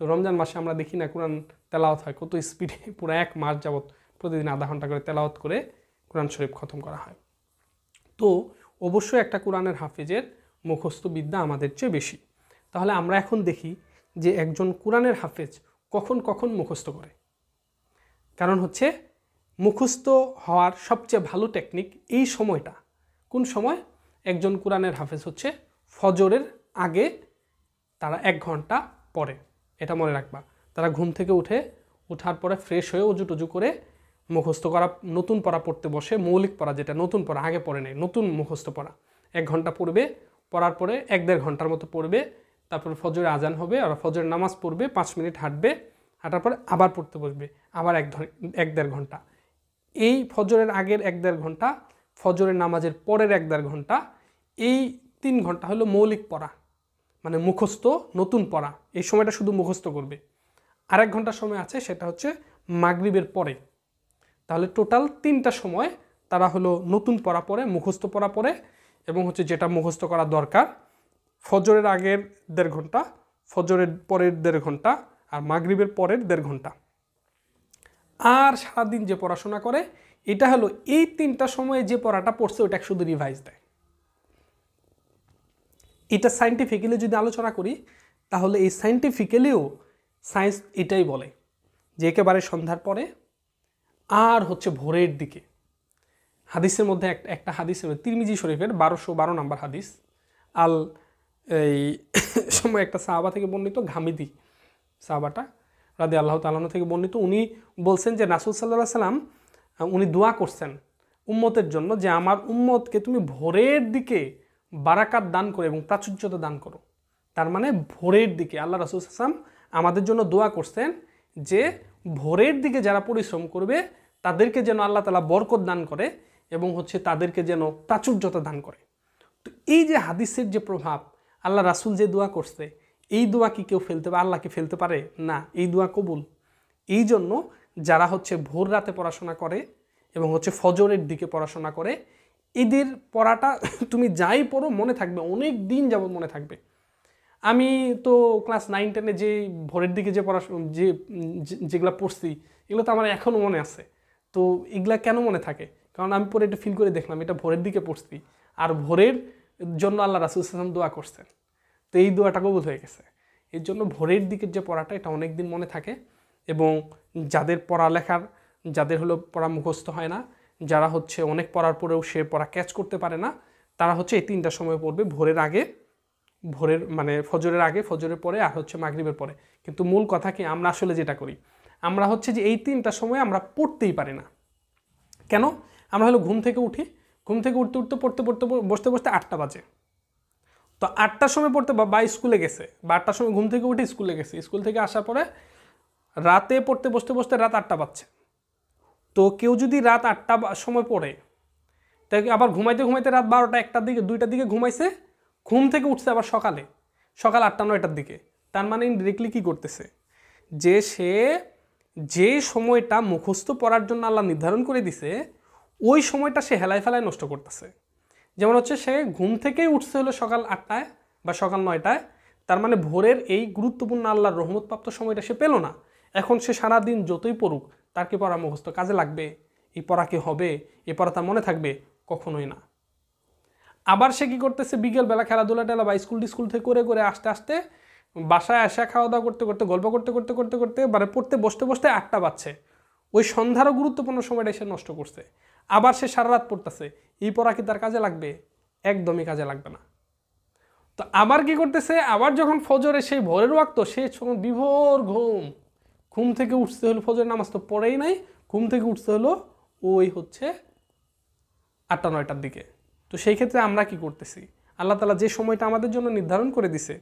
তো রমজান মাসে আমরা দেখি না কোরআন তেলাওত হয় কত স্পিডে পুরো এক মাস যাবৎ প্রতিদিন আধা ঘন্টা করে তেলাওত করে কোরআন শরীফ খতম করা হয় তো অবশ্যই একটা কোরআনের হাফিজের মুখস্থ বিদ্যা আমাদের চেয়ে বেশি তাহলে আমরা এখন দেখি যে একজন কোরআনের হাফেজ কখন কখন মুখস্থ করে কারণ হচ্ছে মুখস্থ হওয়ার সবচেয়ে ভালো টেকনিক এই সময়টা কোন সময় একজন কোরআনের হাফেজ হচ্ছে ফজরের আগে তারা এক ঘন্টা পরে এটা মনে রাখবা তারা ঘুম থেকে উঠে উঠার পরে ফ্রেশ হয়ে উজু টুজু করে মুখস্থ করা নতুন পড়া পড়তে বসে মৌলিক পড়া যেটা নতুন পড়া আগে পড়ে নেয় নতুন মুখস্থ পড়া এক ঘন্টা পড়বে পড়ার পরে এক দেড় ঘন্টার মতো পড়বে তারপর ফজরে আজান হবে আর ফজর নামাজ পড়বে পাঁচ মিনিট হাঁটবে হাঁটার পরে আবার পড়তে বসবে আবার এক এক দেড় ঘন্টা এই ফজরের আগের এক দেড় ঘন্টা ফজরের নামাজের পরের এক দেড় ঘন্টা এই তিন ঘন্টা হলো মৌলিক পড়া মানে মুখস্থ নতুন পড়া এই সময়টা শুধু মুখস্থ করবে আর এক ঘন্টা সময় আছে সেটা হচ্ছে মাগরিবের পরে তাহলে টোটাল তিনটা সময় তারা হলো নতুন পড়া পরে মুখস্থ পড়া পরে এবং হচ্ছে যেটা মুখস্থ করা দরকার ফজরের আগের দেড় ঘন্টা ফজরের পরের দেড় ঘন্টা আর মাগরিবের পরের দেড় ঘন্টা আর সারাদিন যে পড়াশোনা করে এটা হলো এই তিনটা সময়ে যে পড়াটা পড়ছে ওটা শুধু রিভাইজ দেয় এটা সাইন্টিফিক্যালি যদি আলোচনা করি তাহলে এই সাইন্টিফিক্যালিও সায়েন্স এটাই বলে যে একেবারে সন্ধ্যার পরে আর হচ্ছে ভোরের দিকে হাদিসের মধ্যে একটা একটা হাদিস তিরমিজি শরীফের বারোশো বারো নম্বর হাদিস আল এই সময় একটা সাহাবা থেকে বর্ণিত ঘামিদি সাহাবাটা রাদে আল্লাহ তালানো থেকে বর্ণিত উনি বলছেন যে নাসুল সাল্লাহ সাল্লাম উনি দোয়া করছেন উম্মতের জন্য যে আমার উম্মতকে তুমি ভোরের দিকে বারাকাত দান করো এবং প্রাচুর্যতা দান করো তার মানে ভোরের দিকে আল্লাহ রাসুল আসলাম আমাদের জন্য দোয়া করছেন যে ভোরের দিকে যারা পরিশ্রম করবে তাদেরকে যেন আল্লাহ তালা বরকত দান করে এবং হচ্ছে তাদেরকে যেন প্রাচুর্যতা দান করে তো এই যে হাদিসের যে প্রভাব আল্লাহ রাসুল যে দোয়া করছে এই দোয়া কি কেউ ফেলতে পারে আল্লাহকে ফেলতে পারে না এই দোয়া কবুল এই জন্য যারা হচ্ছে ভোর রাতে পড়াশোনা করে এবং হচ্ছে ফজরের দিকে পড়াশোনা করে ঈদের পড়াটা তুমি যাই পড়ো মনে থাকবে অনেক দিন যাবৎ মনে থাকবে আমি তো ক্লাস নাইন টেনে যে ভোরের দিকে যে পড়াশোনা যে যেগুলো পড়ছি এগুলো তো আমার এখনও মনে আছে তো এগুলা কেন মনে থাকে কারণ আমি পরে এটা ফিল করে দেখলাম এটা ভোরের দিকে পড়ছি আর ভোরের জন্য আল্লাহ রাসুল ইসলাম দোয়া করছেন তো এই দোয়াটা কবুল হয়ে গেছে এর জন্য ভোরের দিকের যে পড়াটা এটা অনেক দিন মনে থাকে এবং যাদের পড়ালেখার যাদের হলো পড়া মুখস্থ হয় না যারা হচ্ছে অনেক পড়ার পরেও সে পড়া ক্যাচ করতে পারে না তারা হচ্ছে এই তিনটা সময় পড়বে ভোরের আগে ভোরের মানে ফজরের আগে ফজরের পরে আর হচ্ছে মাগরীবের পরে কিন্তু মূল কথা কি আমরা আসলে যেটা করি আমরা হচ্ছে যে এই তিনটা সময় আমরা পড়তেই পারি না কেন আমরা হলো ঘুম থেকে উঠি ঘুম থেকে উঠতে উঠতে পড়তে পড়তে বসতে বসতে আটটা বাজে তো আটটার সময় পড়তে বা স্কুলে গেছে বা আটটার সময় ঘুম থেকে উঠে স্কুলে গেছে স্কুল থেকে আসার পরে রাতে পড়তে বসতে বসতে রাত আটটা বাজছে তো কেউ যদি রাত আটটা সময় পড়ে তাকে আবার ঘুমাইতে ঘুমাইতে রাত বারোটা একটার দিকে দুইটার দিকে ঘুমাইছে ঘুম থেকে উঠছে আবার সকালে সকাল আটটা নয়টার দিকে তার মানে ইনডিরেক্টলি কী করতেছে যে সে যে সময়টা মুখস্থ পড়ার জন্য আল্লাহ নির্ধারণ করে দিছে ওই সময়টা সে হেলায় ফেলায় নষ্ট করতেছে যেমন হচ্ছে সে ঘুম থেকেই উঠছে হলো সকাল আটটায় বা সকাল নয়টায় তার মানে ভোরের এই গুরুত্বপূর্ণ আল্লাহর রহমতপ্রাপ্ত সময়টা সে পেল না এখন সে সারাদিন যতই পড়ুক তার কি পড়া মুখস্থ কাজে লাগবে এই পড়া কি হবে এ পড়া তার মনে থাকবে কখনোই না আবার সে কি করতেছে বিকেলবেলা খেলাধুলা টেলা বা স্কুল টিস্কুল থেকে করে করে আস্তে আস্তে বাসায় আসা খাওয়া দাওয়া করতে করতে গল্প করতে করতে করতে করতে মানে পড়তে বসতে বসতে আটটা বাজছে ওই সন্ধ্যারও গুরুত্বপূর্ণ সময়টা সে নষ্ট করছে আবার সে সারা রাত পড়তেছে এই পড়া কি তার কাজে লাগবে একদমই কাজে লাগবে না তো আবার কি করতেছে আবার যখন ফজরে সেই ভোরের ওয়াক্ত সে বিভোর ঘুম ঘুম থেকে উঠতে হলো ফজরের নামাজ তো পড়েই নাই ঘুম থেকে উঠতে হলো ওই হচ্ছে আটটা নয়টার দিকে তো সেই ক্ষেত্রে আমরা কি করতেছি আল্লাহ তালা যে সময়টা আমাদের জন্য নির্ধারণ করে দিছে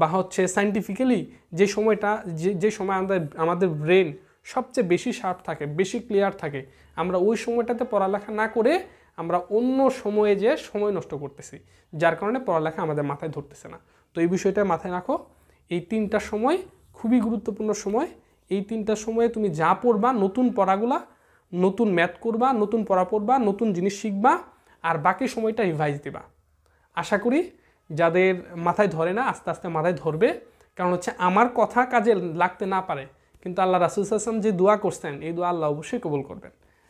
বা হচ্ছে সাইন্টিফিক্যালি যে সময়টা যে যে সময় আমাদের আমাদের ব্রেন সবচেয়ে বেশি শার্প থাকে বেশি ক্লিয়ার থাকে আমরা ওই সময়টাতে পড়ালেখা না করে আমরা অন্য সময়ে যে সময় নষ্ট করতেছি যার কারণে পড়ালেখা আমাদের মাথায় ধরতেছে না তো এই বিষয়টা মাথায় রাখো এই তিনটা সময় খুবই গুরুত্বপূর্ণ সময় এই তিনটা সময়ে তুমি যা পড়বা নতুন পড়াগুলা নতুন ম্যাথ করবা নতুন পড়া পড়বা নতুন জিনিস শিখবা আর বাকি সময়টা রিভাইজ দেবা আশা করি যাদের মাথায় ধরে না আস্তে আস্তে মাথায় ধরবে কারণ হচ্ছে আমার কথা কাজে লাগতে না পারে কিন্তু আল্লাহ রাসুল সাল্লাম যে দোয়া করছেন এই দোয়া আল্লাহ অবশ্যই কবুল করবেন